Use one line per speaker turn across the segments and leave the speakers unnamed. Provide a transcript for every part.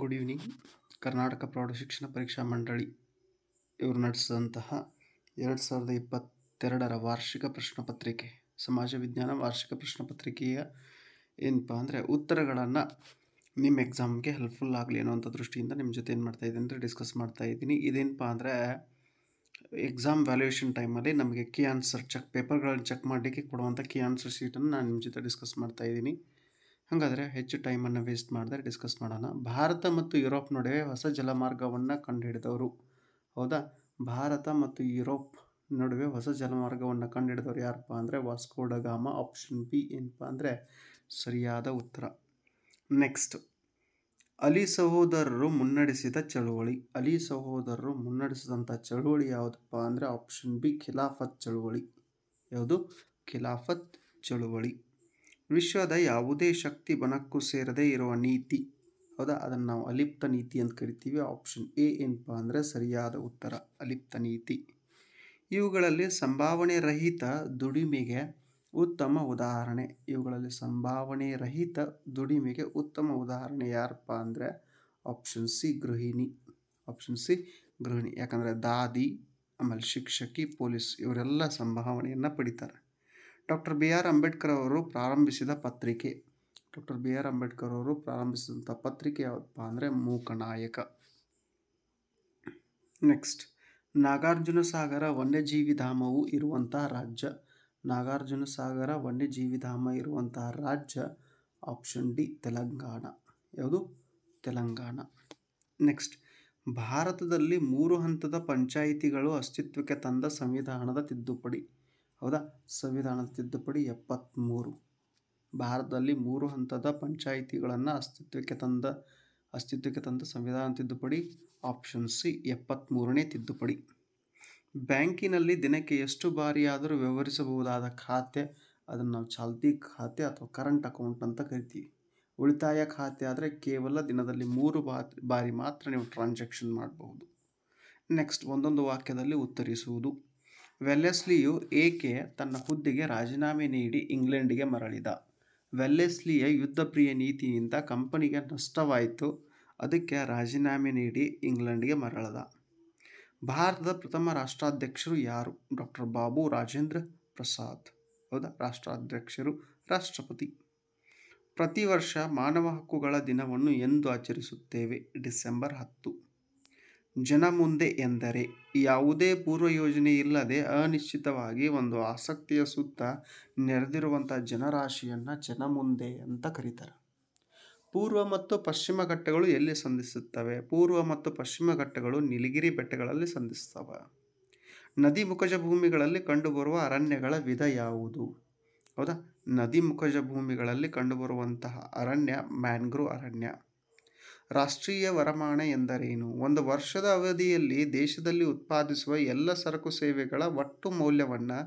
good evening Karnataka ಪ್ರೌಢಶಿಕ್ಷಣ ಶಿಕ್ಷಣ ಪರೀಕ್ಷಾ ಮಂಡಳಿ ಇವರು ನಡೆಸಿದಂತಹ ಎರಡು ಸಾವಿರದ ಇಪ್ಪತ್ತೆರಡರ ವಾರ್ಷಿಕ ಪ್ರಶ್ನೆಪತ್ರಿಕೆ ಸಮಾಜ ವಿಜ್ಞಾನ ವಾರ್ಷಿಕ ಪ್ರಶ್ನೆಪತ್ರಿಕೆಯ ಏನಪ್ಪ ಅಂದರೆ ಉತ್ತರಗಳನ್ನು ನಿಮ್ಮ ಎಕ್ಸಾಮ್ಗೆ ಹೆಲ್ಪ್ಫುಲ್ ಆಗಲಿ ಅನ್ನೋಂಥ ದೃಷ್ಟಿಯಿಂದ ನಿಮ್ಮ ಜೊತೆ ಏನು ಮಾಡ್ತಾ ಇದ್ದೀನಿ ಅಂದರೆ ಡಿಸ್ಕಸ್ ಮಾಡ್ತಾ ಇದ್ದೀನಿ ಇದೇನಪ್ಪ ಅಂದರೆ ಎಕ್ಸಾಮ್ ವ್ಯಾಲ್ಯೂಯೇಷನ್ ಟೈಮಲ್ಲಿ ನಮಗೆ ಕೀ ಆನ್ಸರ್ ಚೆಕ್ ಪೇಪರ್ಗಳನ್ನು ಚೆಕ್ ಮಾಡಲಿಕ್ಕೆ ಕೊಡುವಂಥ ಕೀ ಆನ್ಸರ್ ಶೀಟನ್ನು ನಾನು ನಿಮ್ಮ ಜೊತೆ ಡಿಸ್ಕಸ್ ಮಾಡ್ತಾ ಇದ್ದೀನಿ ಹಾಗಾದರೆ ಹೆಚ್ಚು ಟೈಮನ್ನು ವೇಸ್ಟ್ ಮಾಡಿದ್ರೆ ಡಿಸ್ಕಸ್ ಮಾಡೋಣ ಭಾರತ ಮತ್ತು ಯುರೋಪ್ ನಡುವೆ ಹೊಸ ಜಲಮಾರ್ಗವನ್ನು ಕಂಡುಹಿಡಿದವರು ಹೌದಾ ಭಾರತ ಮತ್ತು ಯುರೋಪ್ ನಡುವೆ ಹೊಸ ಜಲಮಾರ್ಗವನ್ನು ಕಂಡುಹಿಡಿದವರು ಯಾರಪ್ಪ ಅಂದರೆ ವಾಸ್ಕೋಡಗಾಮ ಆಪ್ಷನ್ ಬಿ ಏನಪ್ಪ ಅಂದರೆ ಸರಿಯಾದ ಉತ್ತರ ನೆಕ್ಸ್ಟ್ ಅಲಿ ಸಹೋದರರು ಮುನ್ನಡೆಸಿದ ಚಳುವಳಿ ಅಲಿ ಸಹೋದರರು ಮುನ್ನಡೆಸಿದಂಥ ಚಳುವಳಿ ಯಾವುದಪ್ಪ ಅಂದರೆ ಆಪ್ಷನ್ ಬಿ ಖಿಲಾಫತ್ ಚಳುವಳಿ ಯಾವುದು ಖಿಲಾಫತ್ ಚಳುವಳಿ ವಿಶ್ವದ ಯಾವುದೇ ಶಕ್ತಿ ಬನಕ್ಕೂ ಸೇರದೇ ಇರುವ ನೀತಿ ಹೌದಾ ಅದನ್ನು ನಾವು ಅಲಿಪ್ತ ನೀತಿ ಅಂತ ಕರಿತೀವಿ ಆಪ್ಷನ್ ಎ ಏನಪ್ಪ ಅಂದರೆ ಸರಿಯಾದ ಉತ್ತರ ಅಲಿಪ್ತ ನೀತಿ ಇವುಗಳಲ್ಲಿ ಸಂಭಾವನೆ ರಹಿತ ದುಡಿಮೆಗೆ ಉತ್ತಮ ಉದಾಹರಣೆ ಇವುಗಳಲ್ಲಿ ಸಂಭಾವನೆ ರಹಿತ ದುಡಿಮೆಗೆ ಉತ್ತಮ ಉದಾಹರಣೆ ಯಾರಪ್ಪ ಅಂದರೆ ಆಪ್ಷನ್ ಸಿ ಗೃಹಿಣಿ ಆಪ್ಷನ್ ಸಿ ಗೃಹಿಣಿ ಯಾಕಂದರೆ ದಾದಿ ಆಮೇಲೆ ಶಿಕ್ಷಕಿ ಪೊಲೀಸ್ ಇವರೆಲ್ಲ ಸಂಭಾವನೆಯನ್ನು ಪಡಿತಾರೆ ಡಾಕ್ಟರ್ ಬಿ ಆರ್ ಅಂಬೇಡ್ಕರ್ ಅವರು ಪ್ರಾರಂಭಿಸಿದ ಪತ್ರಿಕೆ ಡಾಕ್ಟರ್ ಬಿ ಆರ್ ಅಂಬೇಡ್ಕರ್ ಅವರು ಪ್ರಾರಂಭಿಸಿದಂಥ ಪತ್ರಿಕೆ ಯಾವುದಪ್ಪ ಅಂದರೆ ಮೂಕನಾಯಕ ನೆಕ್ಸ್ಟ್ ನಾಗಾರ್ಜುನ ಸಾಗರ ವನ್ಯಜೀವಿಧಾಮವು ಇರುವಂತಹ ರಾಜ್ಯ ನಾಗಾರ್ಜುನ ಸಾಗರ ವನ್ಯಜೀವಿಧಾಮ ಇರುವಂತಹ ರಾಜ್ಯ ಆಪ್ಷನ್ ಡಿ ತೆಲಂಗಾಣ ಯಾವುದು ತೆಲಂಗಾಣ ನೆಕ್ಸ್ಟ್ ಭಾರತದಲ್ಲಿ ಮೂರು ಹಂತದ ಪಂಚಾಯಿತಿಗಳು ಅಸ್ತಿತ್ವಕ್ಕೆ ತಂದ ಸಂವಿಧಾನದ ತಿದ್ದುಪಡಿ ಹೌದಾ ಸಂವಿಧಾನದ ತಿದ್ದುಪಡಿ ಎಪ್ಪತ್ತ್ಮೂರು ಭಾರತದಲ್ಲಿ ಮೂರು ಹಂತದ ಪಂಚಾಯಿತಿಗಳನ್ನು ಅಸ್ತಿತ್ವಕ್ಕೆ ತಂದ ಅಸ್ತಿತ್ವಕ್ಕೆ ತಂದ ಸಂವಿಧಾನ ತಿದ್ದುಪಡಿ ಆಪ್ಷನ್ ಸಿ ಎಪ್ಪತ್ತ್ಮೂರನೇ ತಿದ್ದುಪಡಿ ಬ್ಯಾಂಕಿನಲ್ಲಿ ದಿನಕ್ಕೆ ಎಷ್ಟು ಬಾರಿಯಾದರೂ ವ್ಯವಹರಿಸಬಹುದಾದ ಖಾತೆ ಅದನ್ನು ನಾವು ಚಾಲ್ತಿ ಖಾತೆ ಅಥವಾ ಕರೆಂಟ್ ಅಕೌಂಟ್ ಅಂತ ಕರಿತೀವಿ ಉಳಿತಾಯ ಖಾತೆ ಆದರೆ ಕೇವಲ ದಿನದಲ್ಲಿ ಮೂರು ಬಾ ಬಾರಿ ಮಾತ್ರ ನೀವು ಟ್ರಾನ್ಸಾಕ್ಷನ್ ಮಾಡಬಹುದು ನೆಕ್ಸ್ಟ್ ಒಂದೊಂದು ವಾಕ್ಯದಲ್ಲಿ ಉತ್ತರಿಸುವುದು ವೆಲ್ಲೆಸ್ಲಿಯು ಏಕೆ ತನ್ನ ಹುದ್ದೆಗೆ ರಾಜೀನಾಮೆ ನೀಡಿ ಇಂಗ್ಲೆಂಡ್ಗೆ ಮರಳಿದ ವೆಲ್ಲೆಸ್ಲಿಯ ಯುದ್ಧಪ್ರಿಯ ನೀತಿಯಿಂದ ಕಂಪನಿಗೆ ನಷ್ಟವಾಯಿತು ಅದಕ್ಕೆ ರಾಜೀನಾಮೆ ನೀಡಿ ಇಂಗ್ಲೆಂಡ್ಗೆ ಮರಳದ ಭಾರತದ ಪ್ರಥಮ ರಾಷ್ಟ್ರಾಧ್ಯಕ್ಷರು ಯಾರು ಡಾಕ್ಟರ್ ಬಾಬು ರಾಜೇಂದ್ರ ಪ್ರಸಾದ್ ಹೌದಾ ರಾಷ್ಟ್ರಾಧ್ಯಕ್ಷರು ರಾಷ್ಟ್ರಪತಿ ಪ್ರತಿ ವರ್ಷ ಮಾನವ ಹಕ್ಕುಗಳ ದಿನವನ್ನು ಎಂದು ಆಚರಿಸುತ್ತೇವೆ ಡಿಸೆಂಬರ್ ಹತ್ತು ಜನ ಮುಂದೆ ಎಂದರೆ ಯಾವುದೇ ಪೂರ್ವ ಯೋಜನೆ ಇಲ್ಲದೆ ಅನಿಶ್ಚಿತವಾಗಿ ಒಂದು ಆಸಕ್ತಿಯ ಸುತ್ತ ನೆರೆದಿರುವಂಥ ಜನರಾಶಿಯನ್ನು ಜನ ಮುಂದೆ ಅಂತ ಕರೀತಾರೆ ಪೂರ್ವ ಮತ್ತು ಪಶ್ಚಿಮ ಘಟ್ಟಗಳು ಎಲ್ಲಿ ಸಂಧಿಸುತ್ತವೆ ಪೂರ್ವ ಮತ್ತು ಪಶ್ಚಿಮ ಘಟ್ಟಗಳು ನೀಲಗಿರಿ ಬೆಟ್ಟಗಳಲ್ಲಿ ಸಂಧಿಸ್ತವೆ ನದಿ ಮುಖಜ ಭೂಮಿಗಳಲ್ಲಿ ಕಂಡುಬರುವ ಅರಣ್ಯಗಳ ವಿಧ ಯಾವುದು ಹೌದಾ ನದಿ ಮುಖಜ ಭೂಮಿಗಳಲ್ಲಿ ಕಂಡುಬರುವಂತಹ ಅರಣ್ಯ ಮ್ಯಾಂಗ್ರೋ ಅರಣ್ಯ ರಾಷ್ಟ್ರೀಯ ವರಮಾನ ಎಂದರೇನು ಒಂದು ವರ್ಷದ ಅವಧಿಯಲ್ಲಿ ದೇಶದಲ್ಲಿ ಉತ್ಪಾದಿಸುವ ಎಲ್ಲ ಸರಕು ಸೇವೆಗಳ ಒಟ್ಟು ಮೌಲ್ಯವನ್ನು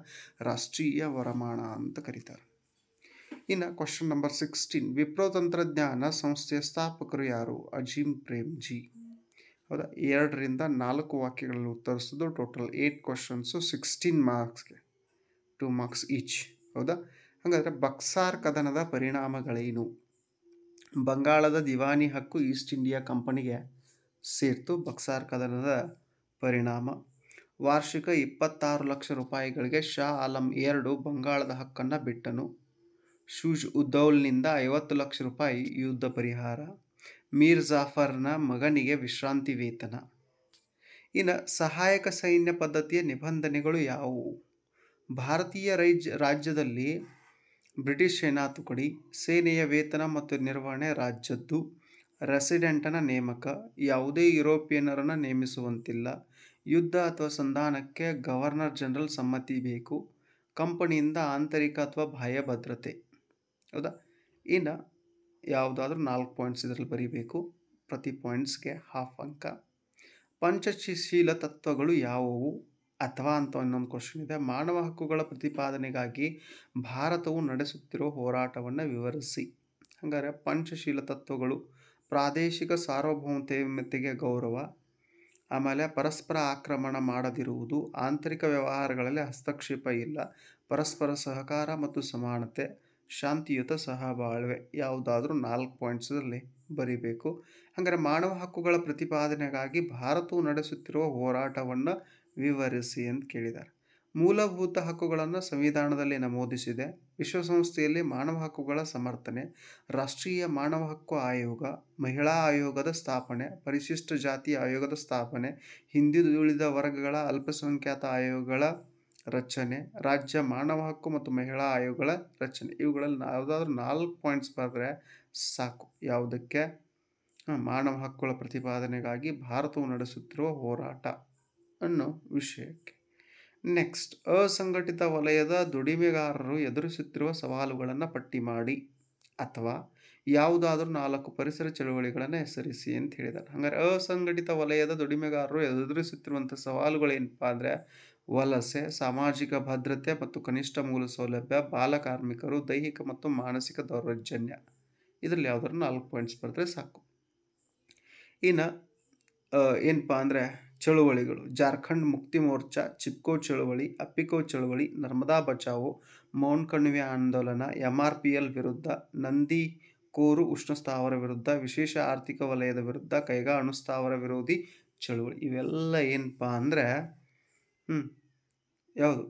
ರಾಷ್ಟ್ರೀಯ ವರಮಾನ ಅಂತ ಕರೀತಾರೆ ಇನ್ನು ಕ್ವಶನ್ ನಂಬರ್ ಸಿಕ್ಸ್ಟೀನ್ ವಿಪ್ರೋ ತಂತ್ರಜ್ಞಾನ ಸಂಸ್ಥೆಯ ಸ್ಥಾಪಕರು ಯಾರು ಅಜೀಂ ಜಿ ಹೌದಾ ಎರಡರಿಂದ ನಾಲ್ಕು ವಾಕ್ಯಗಳಲ್ಲಿ ಉತ್ತರಿಸೋದು ಟೋಟಲ್ ಏಯ್ಟ್ ಕ್ವಶನ್ಸು ಸಿಕ್ಸ್ಟೀನ್ ಮಾರ್ಕ್ಸ್ಗೆ ಟೂ ಮಾರ್ಕ್ಸ್ ಈಚ್ ಹೌದಾ ಹಾಗಾದರೆ ಬಕ್ಸಾರ್ ಕದನದ ಪರಿಣಾಮಗಳೇನು ಬಂಗಾಳದ ದಿವಾನಿ ಹಕ್ಕು ಈಸ್ಟ್ ಇಂಡಿಯಾ ಕಂಪನಿಗೆ ಸೇರ್ತು ಬಕ್ಸಾರ್ ಕದನದ ಪರಿಣಾಮ ವಾರ್ಷಿಕ ಇಪ್ಪತ್ತಾರು ಲಕ್ಷ ರೂಪಾಯಿಗಳಿಗೆ ಶಾ ಆಲಂ ಎರಡು ಬಂಗಾಳದ ಹಕ್ಕನ್ನು ಬಿಟ್ಟನು ಶೂಜ್ ಉದ್ದೌಲ್ನಿಂದ ಐವತ್ತು ಲಕ್ಷ ರೂಪಾಯಿ ಯುದ್ಧ ಪರಿಹಾರ ಮೀರ್ ಜಾಫರ್ನ ಮಗನಿಗೆ ವಿಶ್ರಾಂತಿ ವೇತನ ಇನ್ನು ಸಹಾಯಕ ಸೈನ್ಯ ಪದ್ಧತಿಯ ನಿಬಂಧನೆಗಳು ಯಾವುವು ಭಾರತೀಯ ರೈಜ್ ರಾಜ್ಯದಲ್ಲಿ ಬ್ರಿಟಿಷ್ ಸೇನಾ ತುಕಡಿ ಸೇನೆಯ ವೇತನ ಮತ್ತು ನಿರ್ವಹಣೆ ರಾಜ್ಯದ್ದು ರೆಸಿಡೆಂಟನ ನೇಮಕ ಯಾವುದೇ ಯುರೋಪಿಯನ್ನರನ್ನು ನೇಮಿಸುವಂತಿಲ್ಲ ಯುದ್ಧ ಅಥವಾ ಸಂಧಾನಕ್ಕೆ ಗವರ್ನರ್ ಜನರಲ್ ಸಮ್ಮತಿ ಬೇಕು ಕಂಪನಿಯಿಂದ ಆಂತರಿಕ ಅಥವಾ ಬಾಹ್ಯ ಭದ್ರತೆ ಹೌದಾ ಇನ್ನು ಯಾವುದಾದ್ರೂ ನಾಲ್ಕು ಪಾಯಿಂಟ್ಸ್ ಇದರಲ್ಲಿ ಬರೀಬೇಕು ಪ್ರತಿ ಪಾಯಿಂಟ್ಸ್ಗೆ ಹಾಫ್ ಅಂಕ ಪಂಚಶೀಲ ತತ್ವಗಳು ಯಾವುವು ಅಥವಾ ಅಂತ ಇನ್ನೊಂದು ಕ್ವಶನ್ ಇದೆ ಮಾನವ ಹಕ್ಕುಗಳ ಪ್ರತಿಪಾದನೆಗಾಗಿ ಭಾರತವು ನಡೆಸುತ್ತಿರುವ ಹೋರಾಟವನ್ನು ವಿವರಿಸಿ ಹಂಗಾರೆ ಪಂಚಶೀಲ ತತ್ವಗಳು ಪ್ರಾದೇಶಿಕ ಸಾರ್ವಭೌಮತೆಯ ಗೌರವ ಆಮೇಲೆ ಪರಸ್ಪರ ಆಕ್ರಮಣ ಮಾಡದಿರುವುದು ಆಂತರಿಕ ವ್ಯವಹಾರಗಳಲ್ಲಿ ಹಸ್ತಕ್ಷೇಪ ಇಲ್ಲ ಪರಸ್ಪರ ಸಹಕಾರ ಮತ್ತು ಸಮಾನತೆ ಶಾಂತಿಯುತ ಸಹಬಾಳ್ವೆ ಯಾವುದಾದ್ರೂ ನಾಲ್ಕು ಪಾಯಿಂಟ್ಸಲ್ಲಿ ಬರೀಬೇಕು ಹಂಗಾರೆ ಮಾನವ ಹಕ್ಕುಗಳ ಪ್ರತಿಪಾದನೆಗಾಗಿ ಭಾರತವು ನಡೆಸುತ್ತಿರುವ ಹೋರಾಟವನ್ನು ವಿವರಿಸಿ ಅಂತ ಕೇಳಿದ್ದಾರೆ ಮೂಲಭೂತ ಹಕ್ಕುಗಳನ್ನು ಸಂವಿಧಾನದಲ್ಲಿ ನಮೂದಿಸಿದೆ ವಿಶ್ವಸಂಸ್ಥೆಯಲ್ಲಿ ಮಾನವ ಹಕ್ಕುಗಳ ಸಮರ್ಥನೆ ರಾಷ್ಟ್ರೀಯ ಮಾನವ ಹಕ್ಕು ಆಯೋಗ ಮಹಿಳಾ ಆಯೋಗದ ಸ್ಥಾಪನೆ ಪರಿಶಿಷ್ಟ ಜಾತಿ ಆಯೋಗದ ಸ್ಥಾಪನೆ ಹಿಂದುಳಿದ ವರ್ಗಗಳ ಅಲ್ಪಸಂಖ್ಯಾತ ಆಯೋಗಗಳ ರಚನೆ ರಾಜ್ಯ ಮಾನವ ಹಕ್ಕು ಮತ್ತು ಮಹಿಳಾ ಆಯೋಗಗಳ ರಚನೆ ಇವುಗಳಲ್ಲಿ ಯಾವುದಾದ್ರೂ ನಾಲ್ಕು ಪಾಯಿಂಟ್ಸ್ ಬರೆದ್ರೆ ಸಾಕು ಯಾವುದಕ್ಕೆ ಮಾನವ ಹಕ್ಕುಗಳ ಪ್ರತಿಪಾದನೆಗಾಗಿ ಭಾರತವು ನಡೆಸುತ್ತಿರುವ ಹೋರಾಟ ಅನ್ನೋ ವಿಷಯಕ್ಕೆ ನೆಕ್ಸ್ಟ್ ಅಸಂಘಟಿತ ವಲಯದ ದುಡಿಮೆಗಾರರು ಎದುರಿಸುತ್ತಿರುವ ಸವಾಲುಗಳನ್ನು ಪಟ್ಟಿ ಮಾಡಿ ಅಥವಾ ಯಾವುದಾದ್ರೂ ನಾಲ್ಕು ಪರಿಸರ ಚಳುವಳಿಗಳನ್ನು ಹೆಸರಿಸಿ ಅಂತ ಹೇಳಿದ್ದಾರೆ ಹಾಗಾದ್ರೆ ಅಸಂಘಟಿತ ವಲಯದ ದುಡಿಮೆಗಾರರು ಎದುರಿಸುತ್ತಿರುವಂಥ ಸವಾಲುಗಳೇನಪ್ಪ ಅಂದರೆ ವಲಸೆ ಸಾಮಾಜಿಕ ಭದ್ರತೆ ಮತ್ತು ಕನಿಷ್ಠ ಮೂಲ ಸೌಲಭ್ಯ ಬಾಲಕಾರ್ಮಿಕರು ದೈಹಿಕ ಮತ್ತು ಮಾನಸಿಕ ದೌರ್ಜನ್ಯ ಇದರಲ್ಲಿ ಯಾವುದಾದ್ರು ನಾಲ್ಕು ಪಾಯಿಂಟ್ಸ್ ಬರೆದ್ರೆ ಸಾಕು ಇನ್ನು ಏನಪ್ಪ ಅಂದರೆ ಚಳುವಳಿಗಳು ಜಾರ್ಖಂಡ್ ಮುಕ್ತಿ ಮೋರ್ಚಾ ಚಿಪ್ಕೋ ಚಳುವಳಿ ಅಪ್ಪಿಕೋ ಚಳುವಳಿ ನರ್ಮದಾ ಬಚಾವೋ ಮೌನ್ ಕಣಿವೆ ಆಂದೋಲನ ಎಮ್ ಆರ್ ಪಿ ಎಲ್ ವಿರುದ್ಧ ನಂದಿ ಕೋರು ಸ್ಥಾವರ ವಿರುದ್ಧ ವಿಶೇಷ ಆರ್ಥಿಕ ವಲಯದ ವಿರುದ್ಧ ಕೈಗಾ ಅಣುಸ್ಥಾವರ ವಿರೋಧಿ ಚಳುವಳಿ ಇವೆಲ್ಲ ಏನಪ್ಪ ಅಂದರೆ ಹ್ಞೂ ಯಾವುದು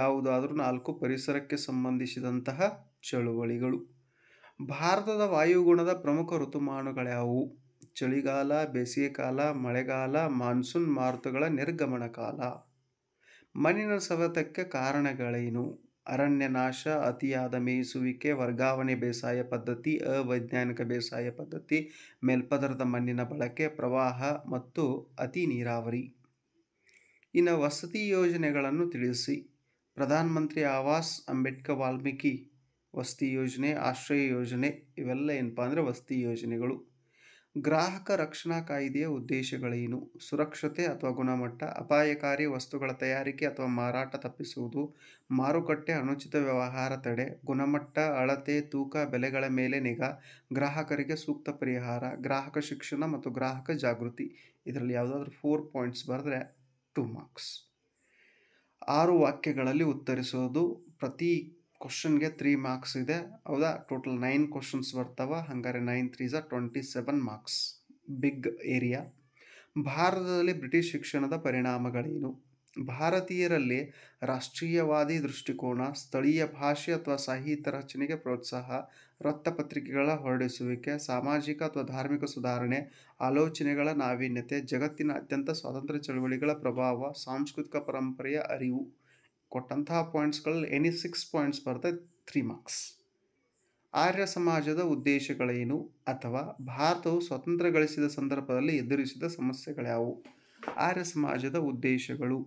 ಯಾವುದಾದರೂ ನಾಲ್ಕು ಪರಿಸರಕ್ಕೆ ಸಂಬಂಧಿಸಿದಂತಹ ಚಳುವಳಿಗಳು ಭಾರತದ ವಾಯುಗುಣದ ಪ್ರಮುಖ ಋತುಮಾನಗಳ್ಯಾವು ಚಳಿಗಾಲ ಬೇಸಿಗೆ ಕಾಲ ಮಳೆಗಾಲ ಮಾನ್ಸೂನ್ ಮಾರುತಗಳ ನಿರ್ಗಮನ ಕಾಲ ಮಣ್ಣಿನ ಸವೆತಕ್ಕೆ ಕಾರಣಗಳೇನು ಅರಣ್ಯ ನಾಶ ಅತಿಯಾದ ಮೇಯಿಸುವಿಕೆ ವರ್ಗಾವಣೆ ಬೇಸಾಯ ಪದ್ಧತಿ ಅವೈಜ್ಞಾನಿಕ ಬೇಸಾಯ ಪದ್ಧತಿ ಮೇಲ್ಪದರದ ಮಣ್ಣಿನ ಬಳಕೆ ಪ್ರವಾಹ ಮತ್ತು ಅತಿ ನೀರಾವರಿ ಇನ್ನು ವಸತಿ ಯೋಜನೆಗಳನ್ನು ತಿಳಿಸಿ ಪ್ರಧಾನಮಂತ್ರಿ ಆವಾಸ್ ಅಂಬೇಡ್ಕರ್ ವಾಲ್ಮೀಕಿ ವಸತಿ ಯೋಜನೆ ಆಶ್ರಯ ಯೋಜನೆ ಇವೆಲ್ಲ ಏನಪ್ಪ ಅಂದರೆ ವಸತಿ ಯೋಜನೆಗಳು ಗ್ರಾಹಕ ರಕ್ಷಣಾ ಕಾಯ್ದೆಯ ಉದ್ದೇಶಗಳೇನು ಸುರಕ್ಷತೆ ಅಥವಾ ಗುಣಮಟ್ಟ ಅಪಾಯಕಾರಿ ವಸ್ತುಗಳ ತಯಾರಿಕೆ ಅಥವಾ ಮಾರಾಟ ತಪ್ಪಿಸುವುದು ಮಾರುಕಟ್ಟೆ ಅನುಚಿತ ವ್ಯವಹಾರ ತಡೆ ಗುಣಮಟ್ಟ ಅಳತೆ ತೂಕ ಬೆಲೆಗಳ ಮೇಲೆ ನಿಗಾ ಗ್ರಾಹಕರಿಗೆ ಸೂಕ್ತ ಪರಿಹಾರ ಗ್ರಾಹಕ ಶಿಕ್ಷಣ ಮತ್ತು ಗ್ರಾಹಕ ಜಾಗೃತಿ ಇದರಲ್ಲಿ ಯಾವುದಾದ್ರೂ ಫೋರ್ ಪಾಯಿಂಟ್ಸ್ ಬರೆದ್ರೆ ಟು ಮಾರ್ಕ್ಸ್ ಆರು ವಾಕ್ಯಗಳಲ್ಲಿ ಉತ್ತರಿಸೋದು ಪ್ರತಿ ಕ್ವಶನ್ಗೆ ತ್ರೀ ಮಾರ್ಕ್ಸ್ ಇದೆ ಹೌದಾ ಟೋಟಲ್ ನೈನ್ ಕ್ವಶನ್ಸ್ ಬರ್ತಾವ ಹಂಗಾರೆ nine three twenty seven marks big area ಭಾರತದಲ್ಲಿ ಬ್ರಿಟಿಷ್ ಶಿಕ್ಷಣದ ಪರಿಣಾಮಗಳೇನು ಭಾರತೀಯರಲ್ಲಿ ರಾಷ್ಟ್ರೀಯವಾದಿ ದೃಷ್ಟಿಕೋನ ಸ್ಥಳೀಯ ಭಾಷೆ ಅಥವಾ ಸಾಹಿತ್ಯ ರಚನೆಗೆ ಪ್ರೋತ್ಸಾಹ ವೃತ್ತಪತ್ರಿಕೆಗಳ ಹೊರಡಿಸುವಿಕೆ ಸಾಮಾಜಿಕ ಅಥವಾ ಧಾರ್ಮಿಕ ಸುಧಾರಣೆ ಆಲೋಚನೆಗಳ ನಾವೀನ್ಯತೆ ಜಗತ್ತಿನ ಅತ್ಯಂತ ಸ್ವಾತಂತ್ರ್ಯ ಚಳುವಳಿಗಳ ಪ್ರಭಾವ ಸಾಂಸ್ಕೃತಿಕ ಪರಂಪರೆಯ ಅರಿವು ಕೊಟ್ಟಂತಹ ಪಾಯಿಂಟ್ಸ್ಗಳಲ್ಲಿ ಎನಿ ಸಿಕ್ಸ್ ಪಾಯಿಂಟ್ಸ್ ಬರ್ತದೆ ತ್ರೀ ಮಾರ್ಕ್ಸ್ ಆರ್ಯ ಸಮಾಜದ ಉದ್ದೇಶಗಳೇನು ಅಥವಾ ಭಾರತವು ಸ್ವತಂತ್ರ ಗಳಿಸಿದ ಸಂದರ್ಭದಲ್ಲಿ ಎದುರಿಸಿದ ಸಮಸ್ಯೆಗಳ್ಯಾವು ಆರ್ಯ ಸಮಾಜದ ಉದ್ದೇಶಗಳು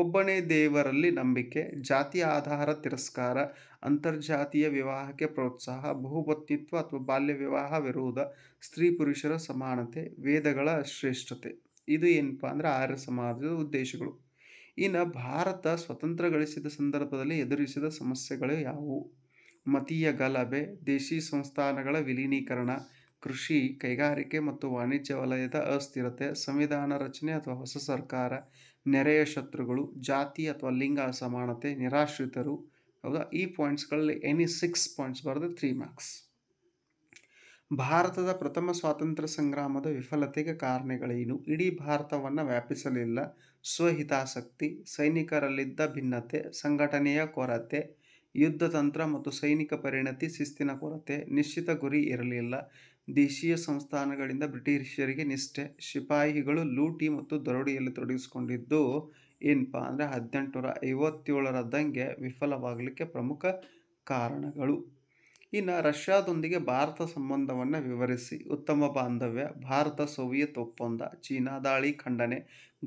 ಒಬ್ಬನೇ ದೇವರಲ್ಲಿ ನಂಬಿಕೆ ಜಾತಿಯ ಆಧಾರ ತಿರಸ್ಕಾರ ಅಂತರ್ಜಾತೀಯ ವಿವಾಹಕ್ಕೆ ಪ್ರೋತ್ಸಾಹ ಬಹುಭಕ್ತಿತ್ವ ಅಥವಾ ಬಾಲ್ಯ ವಿವಾಹ ವಿರೋಧ ಸ್ತ್ರೀ ಪುರುಷರ ಸಮಾನತೆ ವೇದಗಳ ಶ್ರೇಷ್ಠತೆ ಇದು ಏನಪ್ಪ ಅಂದರೆ ಆರ್ಯ ಸಮಾಜದ ಉದ್ದೇಶಗಳು ಇನ್ನು ಭಾರತ ಸ್ವತಂತ್ರ ಗಳಿಸಿದ ಸಂದರ್ಭದಲ್ಲಿ ಎದುರಿಸಿದ ಸಮಸ್ಯೆಗಳು ಯಾವುವು ಮತೀಯ ಗಲಭೆ ದೇಶಿ ಸಂಸ್ಥಾನಗಳ ವಿಲೀನೀಕರಣ ಕೃಷಿ ಕೈಗಾರಿಕೆ ಮತ್ತು ವಾಣಿಜ್ಯ ವಲಯದ ಅಸ್ಥಿರತೆ ಸಂವಿಧಾನ ರಚನೆ ಅಥವಾ ಹೊಸ ಸರ್ಕಾರ ನೆರೆಯ ಶತ್ರುಗಳು ಜಾತಿ ಅಥವಾ ಲಿಂಗ ಅಸಮಾನತೆ ನಿರಾಶ್ರಿತರು ಹೌದಾ ಈ ಪಾಯಿಂಟ್ಸ್ಗಳಲ್ಲಿ ಎನಿ ಸಿಕ್ಸ್ ಪಾಯಿಂಟ್ಸ್ ಬರೆದು ತ್ರೀ ಮಾರ್ಕ್ಸ್ ಭಾರತದ ಪ್ರಥಮ ಸ್ವಾತಂತ್ರ್ಯ ಸಂಗ್ರಾಮದ ವಿಫಲತೆಗೆ ಕಾರಣಗಳೇನು ಇಡೀ ಭಾರತವನ್ನು ವ್ಯಾಪಿಸಲಿಲ್ಲ ಸ್ವಹಿತಾಸಕ್ತಿ ಸೈನಿಕರಲ್ಲಿದ್ದ ಭಿನ್ನತೆ ಸಂಘಟನೆಯ ಕೊರತೆ ಯುದ್ಧತಂತ್ರ ಮತ್ತು ಸೈನಿಕ ಪರಿಣತಿ ಶಿಸ್ತಿನ ಕೊರತೆ ನಿಶ್ಚಿತ ಗುರಿ ಇರಲಿಲ್ಲ ದೇಶೀಯ ಸಂಸ್ಥಾನಗಳಿಂದ ಬ್ರಿಟಿಷರಿಗೆ ನಿಷ್ಠೆ ಶಿಪಾಯಿಗಳು ಲೂಟಿ ಮತ್ತು ದರೋಡಿಯಲ್ಲಿ ತೊಡಗಿಸಿಕೊಂಡಿದ್ದು ಏನಪ್ಪ ಅಂದರೆ ಹದಿನೆಂಟುನೂರ ಐವತ್ತೇಳರ ದಂಗೆ ವಿಫಲವಾಗಲಿಕ್ಕೆ ಪ್ರಮುಖ ಕಾರಣಗಳು ಇನ್ನು ರಷ್ಯಾದೊಂದಿಗೆ ಭಾರತ ಸಂಬಂಧವನ್ನು ವಿವರಿಸಿ ಉತ್ತಮ ಬಾಂಧವ್ಯ ಭಾರತ ಸೋವಿಯತ್ ಒಪ್ಪಂದ ಚೀನಾ ದಾಳಿ ಖಂಡನೆ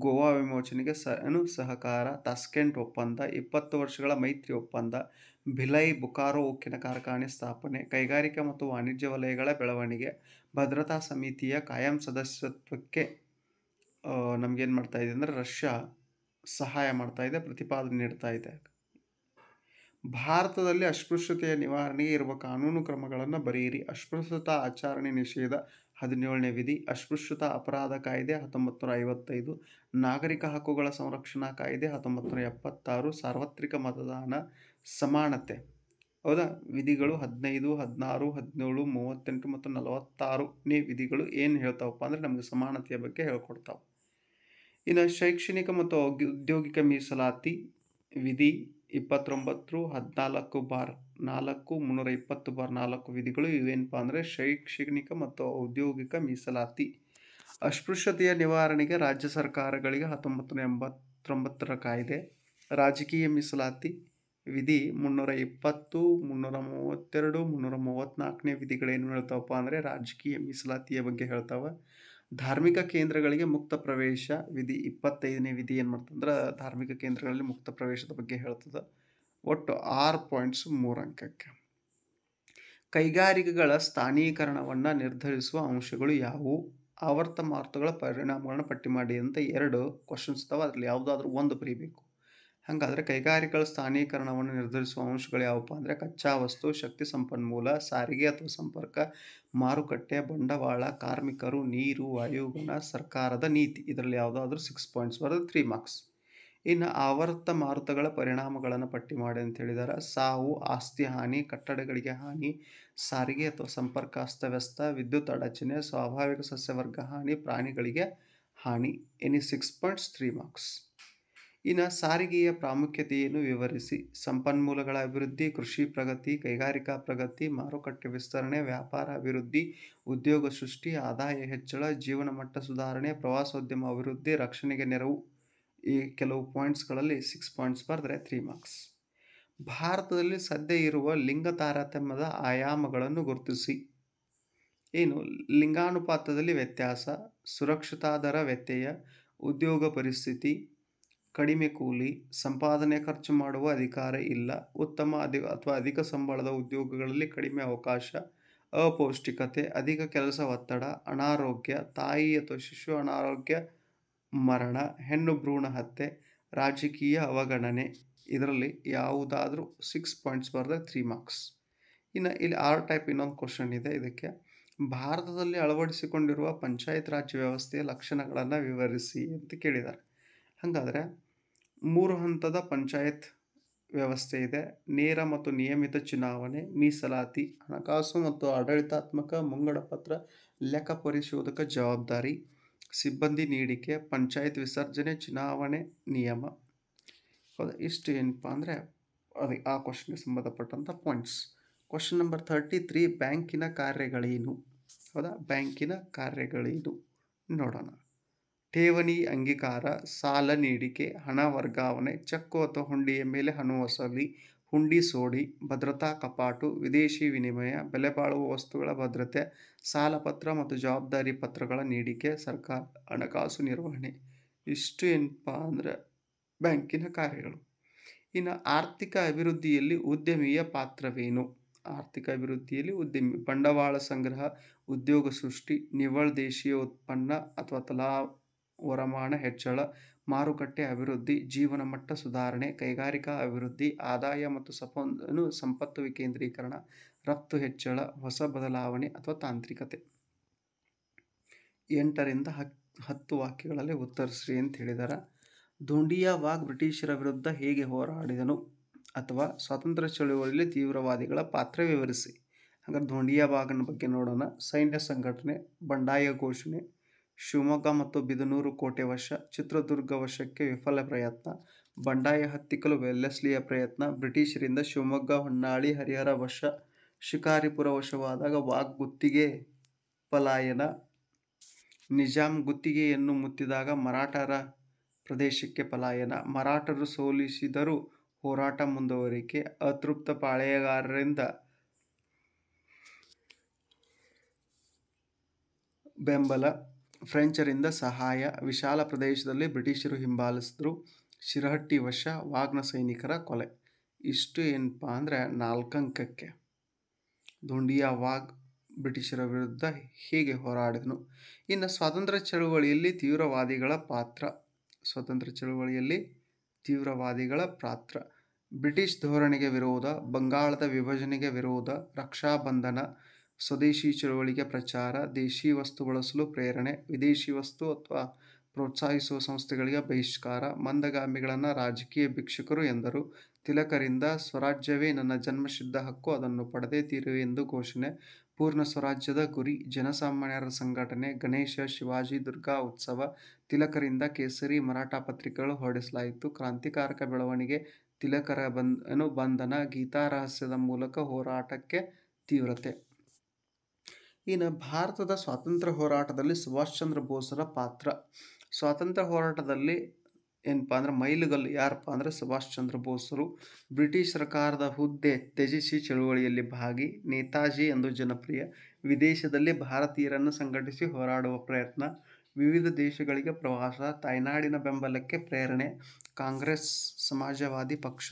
ಗೋವಾ ವಿಮೋಚನೆಗೆ ಸ ಅನು ಸಹಕಾರ ತಾಸ್ಕೆಂಟ್ ಒಪ್ಪಂದ ಇಪ್ಪತ್ತು ವರ್ಷಗಳ ಮೈತ್ರಿ ಒಪ್ಪಂದ ಭಿಲೈ ಬುಕಾರೋ ಉಕ್ಕಿನ ಕಾರ್ಖಾನೆ ಸ್ಥಾಪನೆ ಕೈಗಾರಿಕಾ ಮತ್ತು ವಾಣಿಜ್ಯ ವಲಯಗಳ ಬೆಳವಣಿಗೆ ಭದ್ರತಾ ಸಮಿತಿಯ ಕಾಯಂ ಸದಸ್ಯತ್ವಕ್ಕೆ ನಮಗೇನು ಇದೆ ಅಂದರೆ ರಷ್ಯಾ ಸಹಾಯ ಇದೆ ಪ್ರತಿಪಾದನೆ ನೀಡ್ತಾ ಇದೆ ಭಾರತದಲ್ಲಿ ಅಸ್ಪೃಶ್ಯತೆಯ ನಿವಾರಣೆಗೆ ಇರುವ ಕಾನೂನು ಕ್ರಮಗಳನ್ನು ಬರೆಯಿರಿ ಅಸ್ಪೃಶ್ಯತಾ ಆಚರಣೆ ನಿಷೇಧ ಹದಿನೇಳನೇ ವಿಧಿ ಅಸ್ಪೃಶ್ಯತಾ ಅಪರಾಧ ಕಾಯ್ದೆ ಹತ್ತೊಂಬತ್ತು ನೂರ ಐವತ್ತೈದು ನಾಗರಿಕ ಹಕ್ಕುಗಳ ಸಂರಕ್ಷಣಾ ಕಾಯ್ದೆ ಹತ್ತೊಂಬತ್ತು ನೂರ ಎಪ್ಪತ್ತಾರು ಸಾರ್ವತ್ರಿಕ ಮತದಾನ ಸಮಾನತೆ ಹೌದಾ ವಿಧಿಗಳು ಹದಿನೈದು ಹದಿನಾರು ಹದಿನೇಳು ಮೂವತ್ತೆಂಟು ಮತ್ತು ನಲವತ್ತಾರನೇ ವಿಧಿಗಳು ಏನು ಹೇಳ್ತಾವಪ್ಪ ಅಂದರೆ ನಮಗೆ ಸಮಾನತೆಯ ಬಗ್ಗೆ ಹೇಳ್ಕೊಡ್ತಾವೆ ಇನ್ನು ಶೈಕ್ಷಣಿಕ ಮತ್ತು ಔದ್ಯೋಗಿಕ ಮೀಸಲಾತಿ ವಿಧಿ ಇಪ್ಪತ್ತೊಂಬತ್ತು ಹದಿನಾಲ್ಕು ಬಾರ್ ನಾಲ್ಕು ಮುನ್ನೂರ ಇಪ್ಪತ್ತು ಬಾರ್ ನಾಲ್ಕು ವಿಧಿಗಳು ಇವೇನಪ್ಪ ಅಂದರೆ ಶೈಕ್ಷಣಿಕ ಮತ್ತು ಔದ್ಯೋಗಿಕ ಮೀಸಲಾತಿ ಅಸ್ಪೃಶ್ಯತೆಯ ನಿವಾರಣೆಗೆ ರಾಜ್ಯ ಸರ್ಕಾರಗಳಿಗೆ ಹತ್ತೊಂಬತ್ತು ನೂರ ಎಂಬತ್ತೊಂಬತ್ತರ ಕಾಯ್ದೆ ರಾಜಕೀಯ ಮೀಸಲಾತಿ ವಿಧಿ ಮುನ್ನೂರ ಇಪ್ಪತ್ತು ಮುನ್ನೂರ ಮೂವತ್ತೆರಡು ಮುನ್ನೂರ ಮೂವತ್ತ್ನಾಲ್ಕನೇ ವಿಧಿಗಳೇನು ಹೇಳ್ತಾವಪ್ಪ ಅಂದರೆ ರಾಜಕೀಯ ಮೀಸಲಾತಿಯ ಬಗ್ಗೆ ಹೇಳ್ತಾವೆ ಧಾರ್ಮಿಕ ಕೇಂದ್ರಗಳಿಗೆ ಮುಕ್ತ ಪ್ರವೇಶ ವಿಧಿ ಇಪ್ಪತ್ತೈದನೇ ವಿಧಿ ಏನು ಮಾಡ್ತಂದ್ರೆ ಧಾರ್ಮಿಕ ಕೇಂದ್ರಗಳಲ್ಲಿ ಮುಕ್ತ ಪ್ರವೇಶದ ಬಗ್ಗೆ ಹೇಳ್ತದೆ ಒಟ್ಟು ಆರು ಪಾಯಿಂಟ್ಸ್ ಮೂರು ಅಂಕಕ್ಕೆ ಕೈಗಾರಿಕೆಗಳ ಸ್ಥಾನೀಕರಣವನ್ನು ನಿರ್ಧರಿಸುವ ಅಂಶಗಳು ಯಾವುವು ಆವರ್ತ ಮಾರುತಗಳ ಪರಿಣಾಮಗಳನ್ನು ಪಟ್ಟಿ ಮಾಡಿ ಅಂತ ಎರಡು ಕ್ವಶನ್ಸ್ ಇದಾವೆ ಅದರಲ್ಲಿ ಯಾವುದಾದ್ರೂ ಒಂದು ಬರೀಬೇಕು ಹಾಗಾದರೆ ಕೈಗಾರಿಕೆಗಳ ಸ್ಥಾನೀಕರಣವನ್ನು ನಿರ್ಧರಿಸುವ ಅಂಶಗಳು ಯಾವಪ್ಪ ಅಂದರೆ ಕಚ್ಚಾ ವಸ್ತು ಶಕ್ತಿ ಸಂಪನ್ಮೂಲ ಸಾರಿಗೆ ಅಥವಾ ಸಂಪರ್ಕ ಮಾರುಕಟ್ಟೆ ಬಂಡವಾಳ ಕಾರ್ಮಿಕರು ನೀರು ವಾಯುಗುಣ ಸರ್ಕಾರದ ನೀತಿ ಇದರಲ್ಲಿ ಯಾವುದಾದ್ರೂ ಸಿಕ್ಸ್ ಪಾಯಿಂಟ್ಸ್ ಬರೋದು ತ್ರೀ ಮಾರ್ಕ್ಸ್ ಇನ್ನು ಆವರ್ತ ಮಾರುತಗಳ ಪರಿಣಾಮಗಳನ್ನು ಪಟ್ಟಿ ಮಾಡಿ ಅಂತ ಹೇಳಿದಾರೆ ಸಾವು ಆಸ್ತಿ ಹಾನಿ ಕಟ್ಟಡಗಳಿಗೆ ಹಾನಿ ಸಾರಿಗೆ ಅಥವಾ ಸಂಪರ್ಕ ಅಸ್ತವ್ಯಸ್ತ ವಿದ್ಯುತ್ ಅಡಚಣೆ ಸ್ವಾಭಾವಿಕ ಸಸ್ಯವರ್ಗ ಹಾನಿ ಪ್ರಾಣಿಗಳಿಗೆ ಹಾನಿ any six points three marks ಇನ್ನು ಸಾರಿಗೆಯ ಪ್ರಾಮುಖ್ಯತೆಯನ್ನು ವಿವರಿಸಿ ಸಂಪನ್ಮೂಲಗಳ ಅಭಿವೃದ್ಧಿ ಕೃಷಿ ಪ್ರಗತಿ ಕೈಗಾರಿಕಾ ಪ್ರಗತಿ ಮಾರುಕಟ್ಟೆ ವಿಸ್ತರಣೆ ವ್ಯಾಪಾರ ಅಭಿವೃದ್ಧಿ ಉದ್ಯೋಗ ಸೃಷ್ಟಿ ಆದಾಯ ಹೆಚ್ಚಳ ಜೀವನ ಮಟ್ಟ ಸುಧಾರಣೆ ಪ್ರವಾಸೋದ್ಯಮ ಅಭಿವೃದ್ಧಿ ರಕ್ಷಣೆಗೆ ನೆರವು ಈ ಕೆಲವು ಪಾಯಿಂಟ್ಸ್ಗಳಲ್ಲಿ ಸಿಕ್ಸ್ ಪಾಯಿಂಟ್ಸ್ ಬರೆದ್ರೆ ತ್ರೀ ಮಾರ್ಕ್ಸ್ ಭಾರತದಲ್ಲಿ ಸದ್ಯ ಇರುವ ಲಿಂಗ ತಾರತಮ್ಯದ ಆಯಾಮಗಳನ್ನು ಗುರುತಿಸಿ ಏನು ಲಿಂಗಾನುಪಾತದಲ್ಲಿ ವ್ಯತ್ಯಾಸ ಸುರಕ್ಷತಾ ದರ ವ್ಯತ್ಯಯ ಉದ್ಯೋಗ ಪರಿಸ್ಥಿತಿ ಕಡಿಮೆ ಕೂಲಿ ಸಂಪಾದನೆ ಖರ್ಚು ಮಾಡುವ ಅಧಿಕಾರ ಇಲ್ಲ ಉತ್ತಮ ಅಧಿ ಅಥವಾ ಅಧಿಕ ಸಂಬಳದ ಉದ್ಯೋಗಗಳಲ್ಲಿ ಕಡಿಮೆ ಅವಕಾಶ ಅಪೌಷ್ಟಿಕತೆ ಅಧಿಕ ಕೆಲಸ ಒತ್ತಡ ಅನಾರೋಗ್ಯ ತಾಯಿ ಅಥವಾ ಶಿಶು ಅನಾರೋಗ್ಯ ಮರಣ ಹೆಣ್ಣು ಭ್ರೂಣ ಹತ್ಯೆ ರಾಜಕೀಯ ಅವಗಣನೆ ಇದರಲ್ಲಿ ಯಾವುದಾದರೂ ಸಿಕ್ಸ್ ಪಾಯಿಂಟ್ಸ್ ಬರೆದ್ರೆ ತ್ರೀ ಮಾರ್ಕ್ಸ್ ಇನ್ನು ಇಲ್ಲಿ ಆರ್ ಟೈಪ್ ಇನ್ನೊಂದು ಕ್ವಶನ್ ಇದೆ ಇದಕ್ಕೆ ಭಾರತದಲ್ಲಿ ಅಳವಡಿಸಿಕೊಂಡಿರುವ ಪಂಚಾಯತ್ ರಾಜ್ ವ್ಯವಸ್ಥೆಯ ಲಕ್ಷಣಗಳನ್ನು ವಿವರಿಸಿ ಅಂತ ಕೇಳಿದ್ದಾರೆ ಹಾಗಾದರೆ ಮೂರು ಹಂತದ ಪಂಚಾಯತ್ ವ್ಯವಸ್ಥೆ ಇದೆ ನೇರ ಮತ್ತು ನಿಯಮಿತ ಚುನಾವಣೆ ಮೀಸಲಾತಿ ಹಣಕಾಸು ಮತ್ತು ಆಡಳಿತಾತ್ಮಕ ಮುಂಗಡಪತ್ರ ಲೆಕ್ಕ ಪರಿಶೋಧಕ ಜವಾಬ್ದಾರಿ ಸಿಬ್ಬಂದಿ ನೀಡಿಕೆ ಪಂಚಾಯತ್ ವಿಸರ್ಜನೆ ಚುನಾವಣೆ ನಿಯಮ ಹೌದಾ ಇಷ್ಟು ಏನಪ್ಪ ಅಂದರೆ ಅದೇ ಆ ಕ್ವಶನ್ಗೆ ಸಂಬಂಧಪಟ್ಟಂಥ points question number thirty three ಬ್ಯಾಂಕಿನ ಕಾರ್ಯಗಳೇನು ಹೌದಾ ಬ್ಯಾಂಕಿನ ಕಾರ್ಯಗಳೇನು ನೋಡೋಣ ಠೇವಣಿ ಅಂಗೀಕಾರ ಸಾಲ ನೀಡಿಕೆ ಹಣ ವರ್ಗಾವಣೆ ಚೆಕ್ಕು ಅಥವಾ ಹುಂಡಿಯ ಮೇಲೆ ಹಣ ವಸೂಲಿ ಹುಂಡಿ ಸೋಡಿ ಭದ್ರತಾ ಕಪಾಟು ವಿದೇಶಿ ವಿನಿಮಯ ಬೆಲೆಬಾಳುವ ವಸ್ತುಗಳ ಭದ್ರತೆ ಸಾಲ ಪತ್ರ ಮತ್ತು ಜವಾಬ್ದಾರಿ ಪತ್ರಗಳ ನೀಡಿಕೆ ಸರ್ಕಾರ ಹಣಕಾಸು ನಿರ್ವಹಣೆ ಇಷ್ಟು ಏನಪ್ಪ ಅಂದರೆ ಬ್ಯಾಂಕಿನ ಕಾರ್ಯಗಳು ಇನ್ನು ಆರ್ಥಿಕ ಅಭಿವೃದ್ಧಿಯಲ್ಲಿ ಉದ್ಯಮಿಯ ಪಾತ್ರವೇನು ಆರ್ಥಿಕ ಅಭಿವೃದ್ಧಿಯಲ್ಲಿ ಉದ್ಯಮಿ ಬಂಡವಾಳ ಸಂಗ್ರಹ ಉದ್ಯೋಗ ಸೃಷ್ಟಿ ನಿವ್ವಳ ದೇಶೀಯ ಉತ್ಪನ್ನ ಅಥವಾ ತಲಾ ವರಮಾನ ಹೆಚ್ಚಳ ಮಾರುಕಟ್ಟೆ ಅಭಿವೃದ್ಧಿ ಜೀವನಮಟ್ಟ ಸುಧಾರಣೆ ಕೈಗಾರಿಕಾ ಅಭಿವೃದ್ಧಿ ಆದಾಯ ಮತ್ತು ಸಪನ್ನು ಸಂಪತ್ತು ವಿಕೇಂದ್ರೀಕರಣ ರಫ್ತು ಹೆಚ್ಚಳ ಹೊಸ ಬದಲಾವಣೆ ಅಥವಾ ತಾಂತ್ರಿಕತೆ ಎಂಟರಿಂದ ಹಕ್ ಹತ್ತು ವಾಕ್ಯಗಳಲ್ಲಿ ಉತ್ತರಿಸ್ರಿ ಅಂತ ಹೇಳಿದಾರ ದೊಂಡಿಯಾ ವಾಗ್ ಬ್ರಿಟಿಷರ ವಿರುದ್ಧ ಹೇಗೆ ಹೋರಾಡಿದನು ಅಥವಾ ಸ್ವಾತಂತ್ರ್ಯ ಚಳುವಳಿಯಲ್ಲಿ ತೀವ್ರವಾದಿಗಳ ಪಾತ್ರ ವಿವರಿಸಿ ಹಾಗಾದ್ರೆ ಧೋಂಡಿಯಾ ಬಗ್ಗೆ ನೋಡೋಣ ಸೈನ್ಯ ಸಂಘಟನೆ ಬಂಡಾಯ ಘೋಷಣೆ ಶಿವಮೊಗ್ಗ ಮತ್ತು ಬಿದನೂರು ಕೋಟೆ ವಶ ಚಿತ್ರದುರ್ಗ ವಶಕ್ಕೆ ವಿಫಲ ಪ್ರಯತ್ನ ಬಂಡಾಯ ಹತ್ತಿಕ್ಕಲು ವೆಲ್ಲೆಸ್ಲಿಯ ಪ್ರಯತ್ನ ಬ್ರಿಟಿಷರಿಂದ ಶಿವಮೊಗ್ಗ ಹೊನ್ನಾಳಿ ಹರಿಹರ ವಶ ಶಿಕಾರಿಪುರ ವಶವಾದಾಗ ವಾಗ್ ಗುತ್ತಿಗೆ ಪಲಾಯನ ನಿಜಾಮ್ ಗುತ್ತಿಗೆಯನ್ನು ಮುತ್ತಿದಾಗ ಮರಾಠರ ಪ್ರದೇಶಕ್ಕೆ ಪಲಾಯನ ಮರಾಠರು ಸೋಲಿಸಿದರೂ ಹೋರಾಟ ಮುಂದುವರಿಕೆ ಅತೃಪ್ತ ಪಾಳೆಯಗಾರರಿಂದ ಬೆಂಬಲ ಫ್ರೆಂಚರಿಂದ ಸಹಾಯ ವಿಶಾಲ ಪ್ರದೇಶದಲ್ಲಿ ಬ್ರಿಟಿಷರು ಹಿಂಬಾಲಿಸಿದ್ರು ಶಿರಹಟ್ಟಿ ವಶ ವಾಗ್ನ ಸೈನಿಕರ ಕೊಲೆ ಇಷ್ಟು ಏನಪ್ಪ ಅಂದರೆ ನಾಲ್ಕಂಕಕ್ಕೆ ದೊಂಡಿಯ ವಾಗ್ ಬ್ರಿಟಿಷರ ವಿರುದ್ಧ ಹೀಗೆ ಹೋರಾಡಿದನು ಇನ್ನು ಸ್ವಾತಂತ್ರ್ಯ ಚಳುವಳಿಯಲ್ಲಿ ತೀವ್ರವಾದಿಗಳ ಪಾತ್ರ ಸ್ವಾತಂತ್ರ್ಯ ಚಳುವಳಿಯಲ್ಲಿ ತೀವ್ರವಾದಿಗಳ ಪಾತ್ರ ಬ್ರಿಟಿಷ್ ಧೋರಣೆಗೆ ವಿರೋಧ ಬಂಗಾಳದ ವಿಭಜನೆಗೆ ವಿರೋಧ ರಕ್ಷಾಬಂಧನ ಸ್ವದೇಶಿ ಚಳುವಳಿಗೆ ಪ್ರಚಾರ ದೇಶಿ ವಸ್ತು ಬಳಸಲು ಪ್ರೇರಣೆ ವಿದೇಶಿ ವಸ್ತು ಅಥವಾ ಪ್ರೋತ್ಸಾಹಿಸುವ ಸಂಸ್ಥೆಗಳಿಗೆ ಬಹಿಷ್ಕಾರ ಮಂದಗಾಮಿಗಳನ್ನು ರಾಜಕೀಯ ಭಿಕ್ಷುಕರು ಎಂದರು ತಿಲಕರಿಂದ ಸ್ವರಾಜ್ಯವೇ ನನ್ನ ಜನ್ಮಸಿದ್ಧ ಹಕ್ಕು ಅದನ್ನು ಪಡೆದೇ ತೀರುವೆ ಎಂದು ಘೋಷಣೆ ಪೂರ್ಣ ಸ್ವರಾಜ್ಯದ ಗುರಿ ಜನಸಾಮಾನ್ಯರ ಸಂಘಟನೆ ಗಣೇಶ ಶಿವಾಜಿ ದುರ್ಗಾ ಉತ್ಸವ ತಿಲಕರಿಂದ ಕೇಸರಿ ಮರಾಠ ಪತ್ರಿಕೆಗಳು ಹೊರಡಿಸಲಾಯಿತು ಕ್ರಾಂತಿಕಾರಕ ಬೆಳವಣಿಗೆ ತಿಲಕರ ಬಂಧನ ಗೀತಾ ರಹಸ್ಯದ ಮೂಲಕ ಹೋರಾಟಕ್ಕೆ ತೀವ್ರತೆ ಇನ್ನು ಭಾರತದ ಸ್ವಾತಂತ್ರ್ಯ ಹೋರಾಟದಲ್ಲಿ ಸುಭಾಷ್ ಚಂದ್ರ ಬೋಸರ ಪಾತ್ರ ಸ್ವಾತಂತ್ರ್ಯ ಹೋರಾಟದಲ್ಲಿ ಏನಪ್ಪ ಅಂದ್ರೆ ಮೈಲುಗಲ್ಲು ಯಾರಪ್ಪ ಅಂದರೆ ಸುಭಾಷ್ ಚಂದ್ರ ಬೋಸರು ಬ್ರಿಟಿಷ್ ಸರ್ಕಾರದ ಹುದ್ದೆ ತ್ಯಜಿಸಿ ಚಳುವಳಿಯಲ್ಲಿ ಭಾಗಿ ನೇತಾಜಿ ಎಂದು ಜನಪ್ರಿಯ ವಿದೇಶದಲ್ಲಿ ಭಾರತೀಯರನ್ನು ಸಂಘಟಿಸಿ ಹೋರಾಡುವ ಪ್ರಯತ್ನ ವಿವಿಧ ದೇಶಗಳಿಗೆ ಪ್ರವಾಸ ತಾಯ್ನಾಡಿನ ಬೆಂಬಲಕ್ಕೆ ಪ್ರೇರಣೆ ಕಾಂಗ್ರೆಸ್ ಸಮಾಜವಾದಿ ಪಕ್ಷ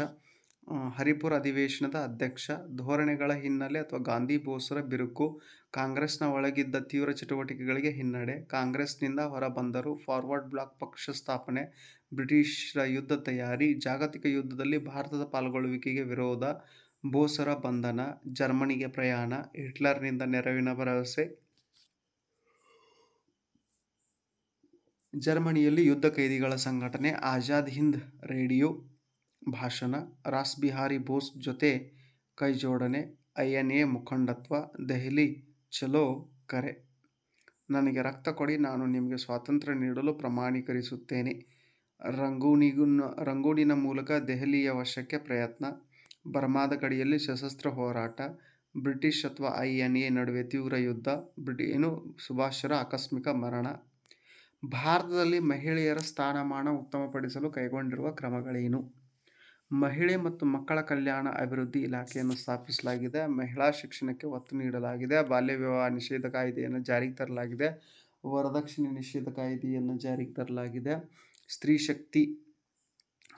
ಹರಿಪುರ ಅಧಿವೇಶನದ ಅಧ್ಯಕ್ಷ ಧೋರಣೆಗಳ ಹಿನ್ನೆಲೆ ಅಥವಾ ಗಾಂಧಿ ಬೋಸರ ಬಿರುಕು ಕಾಂಗ್ರೆಸ್ನ ಒಳಗಿದ್ದ ತೀವ್ರ ಚಟುವಟಿಕೆಗಳಿಗೆ ಹಿನ್ನಡೆ ಕಾಂಗ್ರೆಸ್ನಿಂದ ಹೊರಬಂದರು ಫಾರ್ವರ್ಡ್ ಬ್ಲಾಕ್ ಪಕ್ಷ ಸ್ಥಾಪನೆ ಬ್ರಿಟಿಷರ ಯುದ್ಧ ತಯಾರಿ ಜಾಗತಿಕ ಯುದ್ಧದಲ್ಲಿ ಭಾರತದ ಪಾಲ್ಗೊಳ್ಳುವಿಕೆಗೆ ವಿರೋಧ ಬೋಸರ ಬಂಧನ ಜರ್ಮನಿಗೆ ಪ್ರಯಾಣ ಹಿಟ್ಲರ್ನಿಂದ ನೆರವಿನ ಭರವಸೆ ಜರ್ಮನಿಯಲ್ಲಿ ಯುದ್ಧ ಕೈದಿಗಳ ಸಂಘಟನೆ ಆಜಾದ್ ಹಿಂದ್ ರೇಡಿಯೋ ಭಾಷಣ ರಾಸ್ಬಿಹಾರಿ ಬೋಸ್ ಜೊತೆ ಕೈಜೋಡಣೆ ಐ ಎನ್ ಎ ಮುಖಂಡತ್ವ ದೆಹಲಿ ಚಲೋ ಕರೆ ನನಗೆ ರಕ್ತ ಕೊಡಿ ನಾನು ನಿಮಗೆ ಸ್ವಾತಂತ್ರ್ಯ ನೀಡಲು ಪ್ರಮಾಣೀಕರಿಸುತ್ತೇನೆ ರಂಗೂನಿಗೂ ರಂಗೂನಿನ ಮೂಲಕ ದೆಹಲಿಯ ವಶಕ್ಕೆ ಪ್ರಯತ್ನ ಬರ್ಮಾದ ಗಡಿಯಲ್ಲಿ ಸಶಸ್ತ್ರ ಹೋರಾಟ ಬ್ರಿಟಿಷ್ ಅಥವಾ ಐ ಎನ್ ಎ ನಡುವೆ ತೀವ್ರ ಯುದ್ಧ ಬ್ರಿಟಿ ಏನು ಸುಭಾಷರ ಆಕಸ್ಮಿಕ ಮರಣ ಭಾರತದಲ್ಲಿ ಮಹಿಳೆಯರ ಸ್ಥಾನಮಾನ ಉತ್ತಮಪಡಿಸಲು ಕೈಗೊಂಡಿರುವ ಕ್ರಮಗಳೇನು ಮಹಿಳೆ ಮತ್ತು ಮಕ್ಕಳ ಕಲ್ಯಾಣ ಅಭಿವೃದ್ಧಿ ಇಲಾಖೆಯನ್ನು ಸ್ಥಾಪಿಸಲಾಗಿದೆ ಮಹಿಳಾ ಶಿಕ್ಷಣಕ್ಕೆ ಒತ್ತು ನೀಡಲಾಗಿದೆ ಬಾಲ್ಯ ವಿವಾಹ ನಿಷೇಧ ಕಾಯ್ದೆಯನ್ನು ಜಾರಿಗೆ ತರಲಾಗಿದೆ ವರದಕ್ಷಿಣೆ ನಿಷೇಧ ಕಾಯ್ದೆಯನ್ನು ಜಾರಿಗೆ ತರಲಾಗಿದೆ ಸ್ತ್ರೀ ಶಕ್ತಿ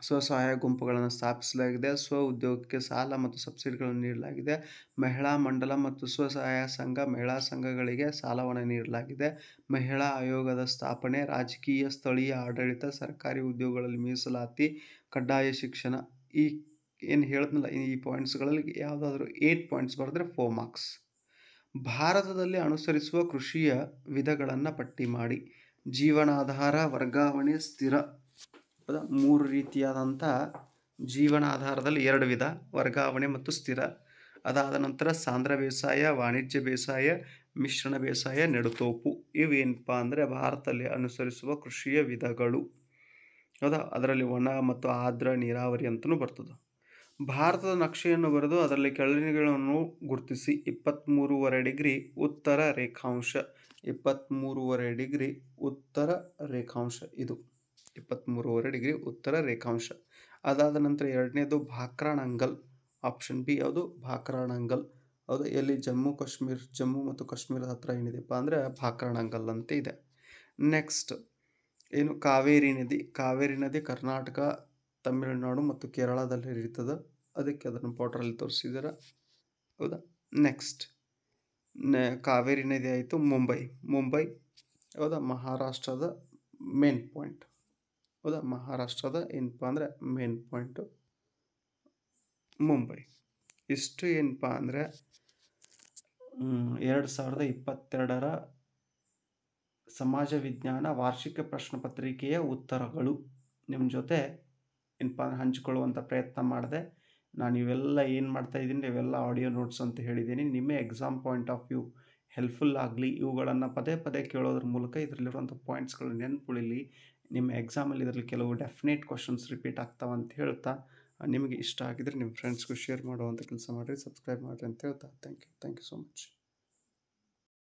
ಸ್ವಸಹಾಯ ಗುಂಪುಗಳನ್ನು ಸ್ಥಾಪಿಸಲಾಗಿದೆ ಸ್ವ ಉದ್ಯೋಗಕ್ಕೆ ಸಾಲ ಮತ್ತು ಸಬ್ಸಿಡಿಗಳನ್ನು ನೀಡಲಾಗಿದೆ ಮಹಿಳಾ ಮಂಡಲ ಮತ್ತು ಸ್ವಸಹಾಯ ಸಂಘ ಮಹಿಳಾ ಸಂಘಗಳಿಗೆ ಸಾಲವನ್ನು ನೀಡಲಾಗಿದೆ ಮಹಿಳಾ ಆಯೋಗದ ಸ್ಥಾಪನೆ ರಾಜಕೀಯ ಸ್ಥಳೀಯ ಆಡಳಿತ ಸರ್ಕಾರಿ ಉದ್ಯೋಗಗಳಲ್ಲಿ ಮೀಸಲಾತಿ ಕಡ್ಡಾಯ ಶಿಕ್ಷಣ ಈ ಏನು ಹೇಳಿದ್ನಲ್ಲ ಈ ಪಾಯಿಂಟ್ಸ್ಗಳಲ್ಲಿ ಯಾವುದಾದ್ರೂ ಏಟ್ ಪಾಯಿಂಟ್ಸ್ ಬರೆದ್ರೆ ಫೋರ್ ಮಾರ್ಕ್ಸ್ ಭಾರತದಲ್ಲಿ ಅನುಸರಿಸುವ ಕೃಷಿಯ ವಿಧಗಳನ್ನು ಪಟ್ಟಿ ಮಾಡಿ ಜೀವನಾಧಾರ ವರ್ಗಾವಣೆ ಸ್ಥಿರ ಮೂರು ರೀತಿಯಾದಂಥ ಜೀವನಾಧಾರದಲ್ಲಿ ಎರಡು ವಿಧ ವರ್ಗಾವಣೆ ಮತ್ತು ಸ್ಥಿರ ಅದಾದ ನಂತರ ಸಾಂದ್ರ ಬೇಸಾಯ ವಾಣಿಜ್ಯ ಬೇಸಾಯ ಮಿಶ್ರಣ ಬೇಸಾಯ ನೆಡುತೋಪು ಇವೇನಪ್ಪ ಅಂದರೆ ಭಾರತದಲ್ಲಿ ಅನುಸರಿಸುವ ಕೃಷಿಯ ವಿಧಗಳು ಹೌದಾ ಅದರಲ್ಲಿ ಒಣ ಮತ್ತು ಆರ್ದ್ರ ನೀರಾವರಿ ಅಂತಲೂ ಬರ್ತದೆ ಭಾರತದ ನಕ್ಷೆಯನ್ನು ಬರೆದು ಅದರಲ್ಲಿ ಕೆಳಗಿನಗಳನ್ನು ಗುರುತಿಸಿ ಇಪ್ಪತ್ತ್ಮೂರುವರೆ ಡಿಗ್ರಿ ಉತ್ತರ ರೇಖಾಂಶ ಇಪ್ಪತ್ತ್ಮೂರುವರೆ ಡಿಗ್ರಿ ಉತ್ತರ ರೇಖಾಂಶ ಇದು ಇಪ್ಪತ್ತ್ಮೂರುವರೆ ಡಿಗ್ರಿ ಉತ್ತರ ರೇಖಾಂಶ ಅದಾದ ನಂತರ ಎರಡನೇದು ಭಾಕ್ರಾಣಂಗಲ್ ಆಪ್ಷನ್ ಬಿ ಯಾವುದು ಭಾಕ್ರಾಣಂಗಲ್ ಹೌದು ಎಲ್ಲಿ ಜಮ್ಮು ಕಾಶ್ಮೀರ್ ಜಮ್ಮು ಮತ್ತು ಕಾಶ್ಮೀರದ ಹತ್ರ ಏನಿದೆಪ್ಪ ಅಂದರೆ ಭಾಕ್ರಾಣಂಗಲ್ ಅಂತ ಇದೆ ನೆಕ್ಸ್ಟ್ ಏನು ಕಾವೇರಿ ನದಿ ಕಾವೇರಿ ನದಿ ಕರ್ನಾಟಕ ತಮಿಳುನಾಡು ಮತ್ತು ಕೇರಳದಲ್ಲಿ ಹರಿಯುತ್ತದೆ ಅದಕ್ಕೆ ಅದನ್ನು ಪೋಟ್ರಲ್ಲಿ ತೋರಿಸಿದ್ದಾರೆ ಹೌದಾ ನೆಕ್ಸ್ಟ್ ನೆ ಕಾವೇರಿ ನದಿ ಆಯಿತು ಮುಂಬೈ ಮುಂಬೈ ಹೌದಾ ಮಹಾರಾಷ್ಟ್ರದ ಮೇನ್ ಪಾಯಿಂಟ್ ಹೌದಾ ಮಹಾರಾಷ್ಟ್ರದ ಏನಪ್ಪ ಅಂದರೆ ಮೇನ್ ಪಾಯಿಂಟು ಮುಂಬೈ ಇಷ್ಟು ಏನಪ್ಪ ಅಂದರೆ ಎರಡು ಸಾವಿರದ ಇಪ್ಪತ್ತೆರಡರ ಸಮಾಜ ವಿಜ್ಞಾನ ವಾರ್ಷಿಕ ಪ್ರಶ್ನೆ ಪತ್ರಿಕೆಯ ಉತ್ತರಗಳು ನಿಮ್ಮ ಜೊತೆ ಏನಪ್ಪ ಹಂಚಿಕೊಳ್ಳುವಂಥ ಪ್ರಯತ್ನ ಮಾಡಿದೆ ನಾನು ಇವೆಲ್ಲ ಏನು ಮಾಡ್ತಾ ಇದ್ದೀನಿ ಇವೆಲ್ಲ ಆಡಿಯೋ ನೋಟ್ಸ್ ಅಂತ ಹೇಳಿದ್ದೀನಿ ನಿಮ್ಮ exam point of view helpful ಆಗಲಿ ಇವುಗಳನ್ನು ಪದೇ ಪದೇ ಕೇಳೋದ್ರ ಮೂಲಕ ಇದರಲ್ಲಿರುವಂಥ ಪಾಯಿಂಟ್ಸ್ಗಳು ನೆನ್ಪುಳಿಲಿ ನಿಮ್ಮ ಎಕ್ಸಾಮಲ್ಲಿ ಇದರಲ್ಲಿ ಕೆಲವು ಡೆಫಿನೇಟ್ ಕ್ವಶನ್ಸ್ ರಿಪೀಟ್ ಆಗ್ತಾವೆ ಅಂತ ಹೇಳ್ತಾ ನಿಮಗೆ ಇಷ್ಟ ಆಗಿದರೆ ನಿಮ್ಮ ಫ್ರೆಂಡ್ಸ್ಗೂ ಶೇರ್ ಮಾಡುವಂಥ ಕೆಲಸ ಮಾಡಿರಿ ಸಬ್ಸ್ಕ್ರೈಬ್ ಮಾಡಿರಿ ಅಂತ ಹೇಳ್ತಾ thank you thank you so much